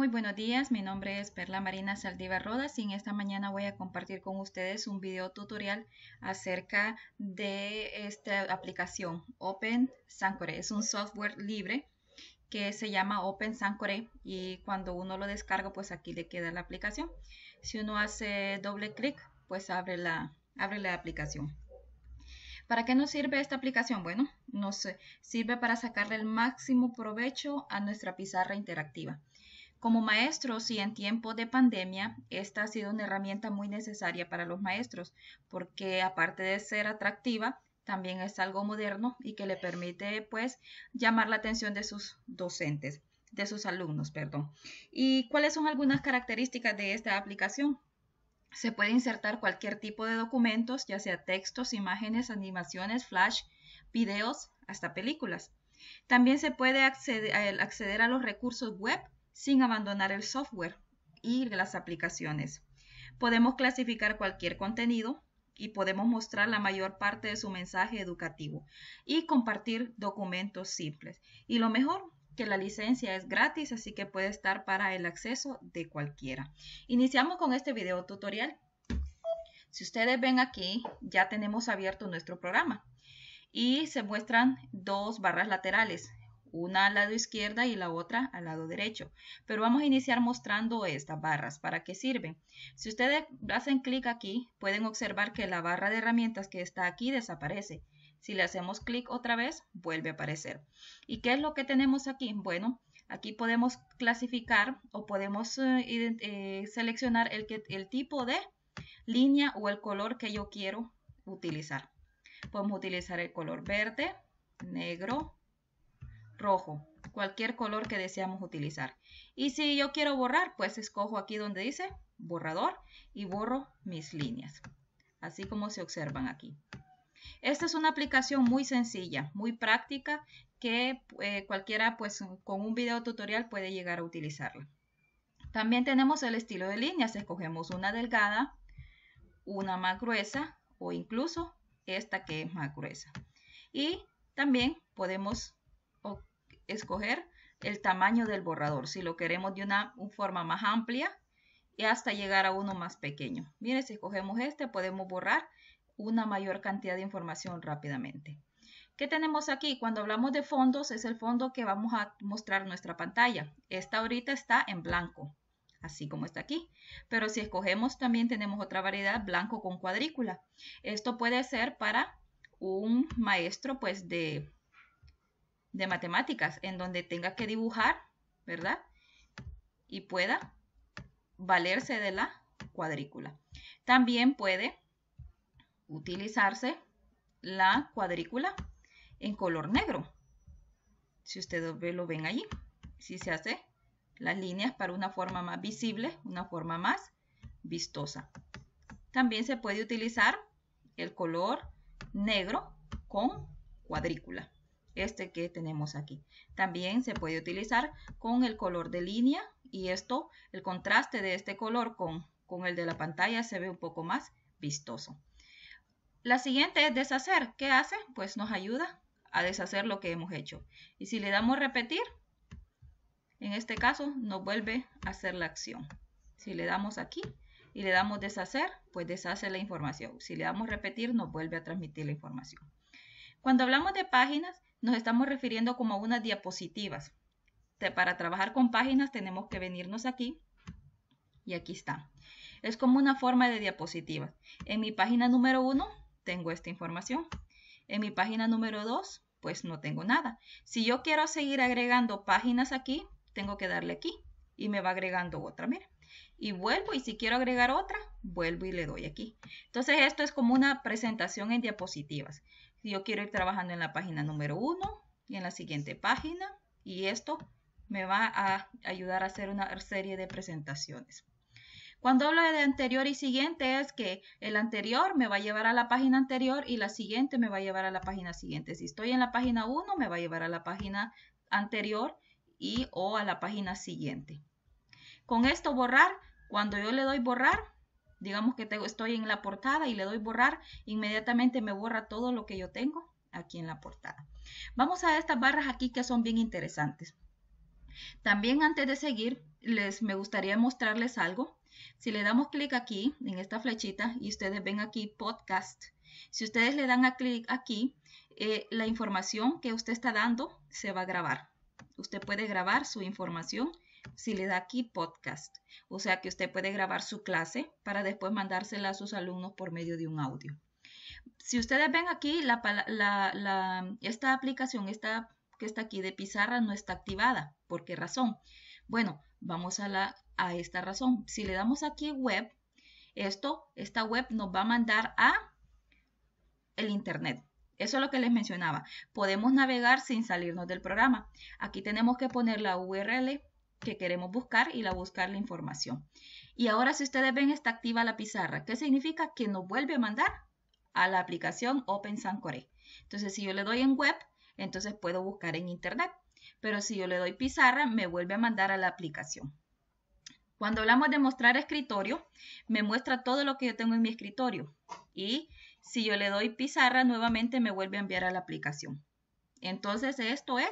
Muy buenos días, mi nombre es Perla Marina Saldívar Rodas y en esta mañana voy a compartir con ustedes un video tutorial acerca de esta aplicación Open Sancore. Es un software libre que se llama Open Sancore y cuando uno lo descarga pues aquí le queda la aplicación. Si uno hace doble clic pues abre la, abre la aplicación. ¿Para qué nos sirve esta aplicación? Bueno, nos sirve para sacarle el máximo provecho a nuestra pizarra interactiva. Como maestros y en tiempo de pandemia, esta ha sido una herramienta muy necesaria para los maestros, porque aparte de ser atractiva, también es algo moderno y que le permite pues llamar la atención de sus docentes, de sus alumnos, perdón. ¿Y cuáles son algunas características de esta aplicación? Se puede insertar cualquier tipo de documentos, ya sea textos, imágenes, animaciones, flash, videos, hasta películas. También se puede acceder a los recursos web sin abandonar el software y las aplicaciones. Podemos clasificar cualquier contenido y podemos mostrar la mayor parte de su mensaje educativo y compartir documentos simples. Y lo mejor, que la licencia es gratis, así que puede estar para el acceso de cualquiera. Iniciamos con este video tutorial. Si ustedes ven aquí, ya tenemos abierto nuestro programa y se muestran dos barras laterales una al lado izquierda y la otra al lado derecho. Pero vamos a iniciar mostrando estas barras, ¿para qué sirven? Si ustedes hacen clic aquí, pueden observar que la barra de herramientas que está aquí desaparece. Si le hacemos clic otra vez, vuelve a aparecer. ¿Y qué es lo que tenemos aquí? Bueno, aquí podemos clasificar o podemos eh, eh, seleccionar el, el tipo de línea o el color que yo quiero utilizar. Podemos utilizar el color verde, negro, rojo, cualquier color que deseamos utilizar. Y si yo quiero borrar, pues escojo aquí donde dice borrador y borro mis líneas, así como se observan aquí. Esta es una aplicación muy sencilla, muy práctica, que eh, cualquiera pues con un video tutorial puede llegar a utilizarla. También tenemos el estilo de líneas, escogemos una delgada, una más gruesa o incluso esta que es más gruesa. Y también podemos escoger el tamaño del borrador, si lo queremos de una, forma más amplia y hasta llegar a uno más pequeño. Miren, si escogemos este podemos borrar una mayor cantidad de información rápidamente. ¿Qué tenemos aquí? Cuando hablamos de fondos, es el fondo que vamos a mostrar nuestra pantalla. Esta ahorita está en blanco, así como está aquí. Pero si escogemos también tenemos otra variedad, blanco con cuadrícula. Esto puede ser para un maestro pues de de matemáticas, en donde tenga que dibujar, ¿verdad? Y pueda valerse de la cuadrícula. También puede utilizarse la cuadrícula en color negro. Si ustedes lo ven allí, si se hace las líneas para una forma más visible, una forma más vistosa. También se puede utilizar el color negro con cuadrícula este que tenemos aquí. También se puede utilizar con el color de línea y esto, el contraste de este color con, el de la pantalla se ve un poco más vistoso. La siguiente es deshacer. ¿Qué hace? Pues nos ayuda a deshacer lo que hemos hecho. Y si le damos repetir, en este caso nos vuelve a hacer la acción. Si le damos aquí y le damos deshacer, pues deshace la información. Si le damos repetir, nos vuelve a transmitir la información. Cuando hablamos de páginas, nos estamos refiriendo como a unas diapositivas. Para trabajar con páginas tenemos que venirnos aquí y aquí está. Es como una forma de diapositivas. En mi página número 1 tengo esta información. En mi página número 2 pues no tengo nada. Si yo quiero seguir agregando páginas aquí, tengo que darle aquí y me va agregando otra, mira. Y vuelvo y si quiero agregar otra, vuelvo y le doy aquí. Entonces esto es como una presentación en diapositivas yo quiero ir trabajando en la página número 1 y en la siguiente página, y esto me va a ayudar a hacer una serie de presentaciones. Cuando hablo de anterior y siguiente es que el anterior me va a llevar a la página anterior y la siguiente me va a llevar a la página siguiente. Si estoy en la página 1 me va a llevar a la página anterior y o a la página siguiente. Con esto borrar, cuando yo le doy borrar, digamos que estoy en la portada y le doy borrar, inmediatamente me borra todo lo que yo tengo aquí en la portada. Vamos a estas barras aquí que son bien interesantes. También antes de seguir, les me gustaría mostrarles algo. Si le damos clic aquí, en esta flechita, y ustedes ven aquí podcast, si ustedes le dan a clic aquí, eh, la información que usted está dando se va a grabar. Usted puede grabar su información si le da aquí podcast. O sea que usted puede grabar su clase para después mandársela a sus alumnos por medio de un audio. Si ustedes ven aquí, esta aplicación esta, que está aquí de pizarra no está activada. ¿Por qué razón? Bueno, vamos a, a esta razón. Si le damos aquí web, esto, esta web nos va a mandar a el internet. Eso es lo que les mencionaba. Podemos navegar sin salirnos del programa. Aquí tenemos que poner la URL que queremos buscar y la buscar la información. Y ahora si ustedes ven está activa la pizarra, ¿qué significa? Que nos vuelve a mandar a la aplicación Open Entonces si yo le doy en web, entonces puedo buscar en internet. Pero si yo le doy pizarra, me vuelve a mandar a la aplicación. Cuando hablamos de mostrar escritorio, me muestra todo lo que yo tengo en mi escritorio. Y si yo le doy pizarra, nuevamente me vuelve a enviar a la aplicación. Entonces, esto es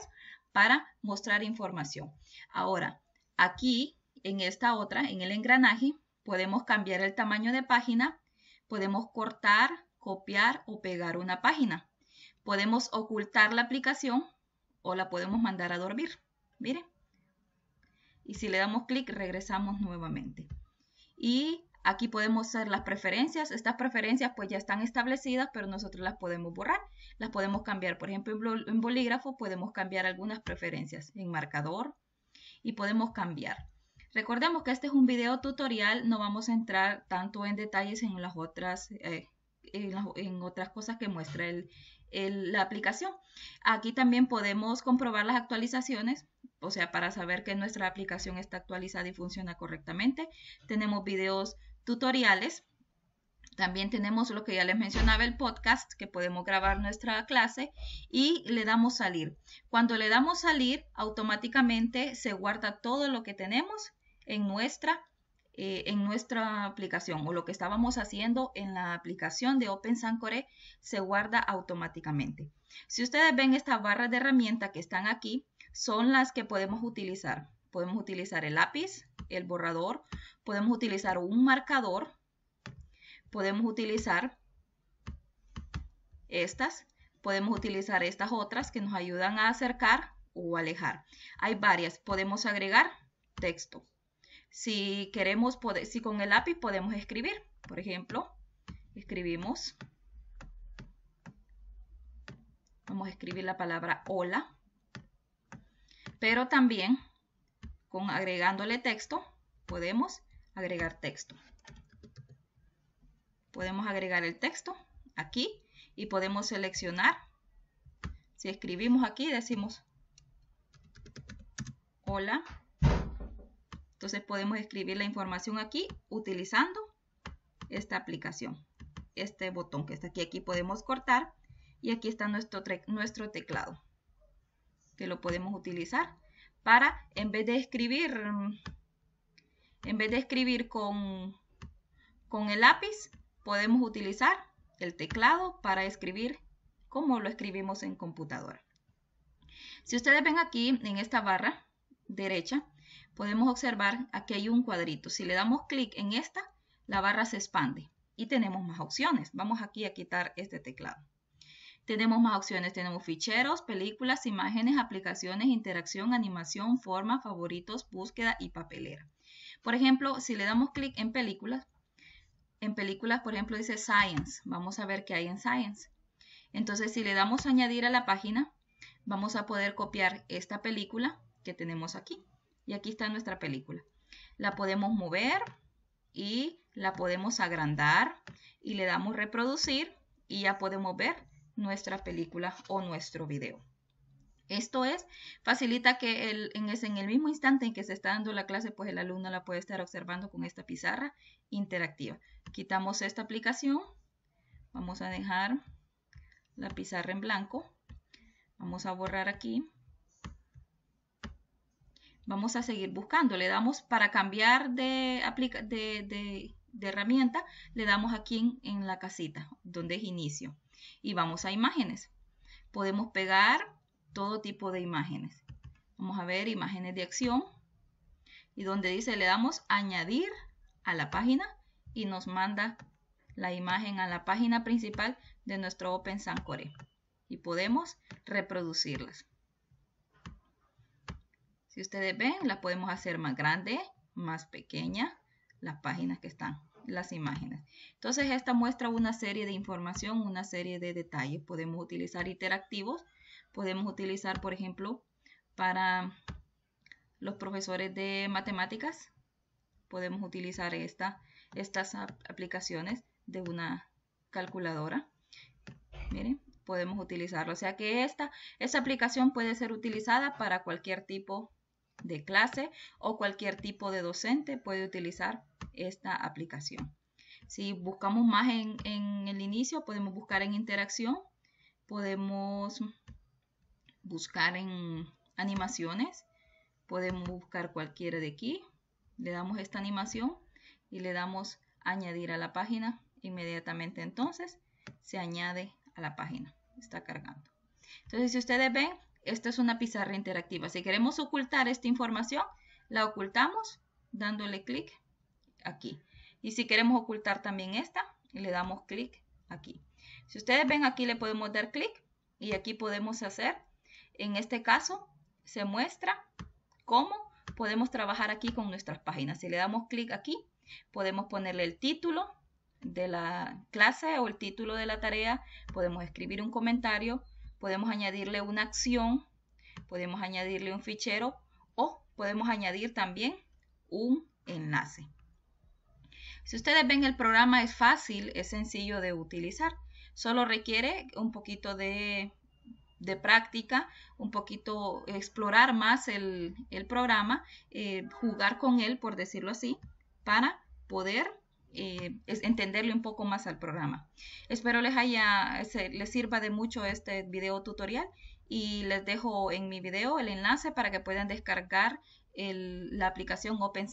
para mostrar información. Ahora, aquí en esta otra, en el engranaje, podemos cambiar el tamaño de página, podemos cortar, copiar o pegar una página. Podemos ocultar la aplicación o la podemos mandar a dormir. Mire, Y si le damos clic, regresamos nuevamente. Y Aquí podemos hacer las preferencias. Estas preferencias pues ya están establecidas, pero nosotros las podemos borrar. Las podemos cambiar. Por ejemplo, en bolígrafo podemos cambiar algunas preferencias. En marcador y podemos cambiar. Recordemos que este es un video tutorial, no vamos a entrar tanto en detalles en las otras, eh, en, otras cosas que muestra la aplicación. Aquí también podemos comprobar las actualizaciones, o sea, para saber que nuestra aplicación está actualizada y funciona correctamente. Tenemos videos tutoriales. También tenemos lo que ya les mencionaba, el podcast, que podemos grabar nuestra clase y le damos salir. Cuando le damos salir, automáticamente se guarda todo lo que tenemos en nuestra, eh, en nuestra aplicación o lo que estábamos haciendo en la aplicación de Open Sancore se guarda automáticamente. Si ustedes ven esta barra de herramientas que están aquí, son las que podemos utilizar. Podemos utilizar el lápiz, el borrador, podemos utilizar un marcador, podemos utilizar estas, podemos utilizar estas otras que nos ayudan a acercar o alejar. Hay varias, podemos agregar texto. Si queremos, si con el lápiz podemos escribir, por ejemplo, escribimos, vamos a escribir la palabra hola, pero también con agregándole texto podemos agregar texto. Podemos agregar el texto aquí y podemos seleccionar. Si escribimos aquí decimos hola. Entonces podemos escribir la información aquí utilizando esta aplicación, este botón que está aquí. Aquí podemos cortar y aquí está nuestro, nuestro teclado que lo podemos utilizar para, en vez de escribir, mm, en vez de escribir con, con el lápiz, podemos utilizar el teclado para escribir como lo escribimos en computadora. Si ustedes ven aquí en esta barra derecha, podemos observar aquí hay un cuadrito. Si le damos clic en esta, la barra se expande y tenemos más opciones. Vamos aquí a quitar este teclado. Tenemos más opciones, tenemos ficheros, películas, imágenes, aplicaciones, interacción, animación, forma, favoritos, búsqueda y papelera. Por ejemplo, si le damos clic en películas, en películas, por ejemplo, dice Science. Vamos a ver qué hay en Science. Entonces, si le damos añadir a la página, vamos a poder copiar esta película que tenemos aquí. Y aquí está nuestra película. La podemos mover y la podemos agrandar y le damos reproducir y ya podemos ver nuestra película o nuestro video. Esto es, facilita que en, el mismo instante en que se está dando la clase, pues el alumno la puede estar observando con esta pizarra interactiva. Quitamos esta aplicación, vamos a dejar la pizarra en blanco, vamos a borrar aquí, vamos a seguir buscando, le damos para cambiar de, de, de, herramienta, le damos aquí en la casita, donde es inicio. Y vamos a imágenes. Podemos pegar todo tipo de imágenes. Vamos a ver imágenes de acción. Y donde dice le damos añadir a la página y nos manda la imagen a la página principal de nuestro Open Core Y podemos reproducirlas. Si ustedes ven, las podemos hacer más grande, más pequeña, las páginas que están las imágenes. Entonces, esta muestra una serie de información, una serie de detalles. Podemos utilizar interactivos, podemos utilizar, por ejemplo, para los profesores de matemáticas, podemos utilizar esta, estas aplicaciones de una calculadora. Miren, podemos utilizarlo. O sea que esta, esta aplicación puede ser utilizada para cualquier tipo de clase o cualquier tipo de docente puede utilizar esta aplicación. Si buscamos más en, el inicio, podemos buscar en interacción, podemos buscar en animaciones, podemos buscar cualquiera de aquí, le damos esta animación y le damos añadir a la página inmediatamente entonces se añade a la página está cargando entonces si ustedes ven esta es una pizarra interactiva si queremos ocultar esta información la ocultamos dándole clic aquí. Y si queremos ocultar también esta, le damos clic aquí. Si ustedes ven aquí le podemos dar clic y aquí podemos hacer, en este caso se muestra cómo podemos trabajar aquí con nuestras páginas. Si le damos clic aquí, podemos ponerle el título de la clase o el título de la tarea, podemos escribir un comentario, podemos añadirle una acción, podemos añadirle un fichero o podemos añadir también un enlace. Si ustedes ven el programa es fácil, es sencillo de utilizar, solo requiere un poquito de, práctica, un poquito explorar más el, programa, eh, jugar con él, por decirlo así, para poder eh, entenderle un poco más al programa. Espero les haya, les sirva de mucho este video tutorial y les dejo en mi video el enlace para que puedan descargar la aplicación Open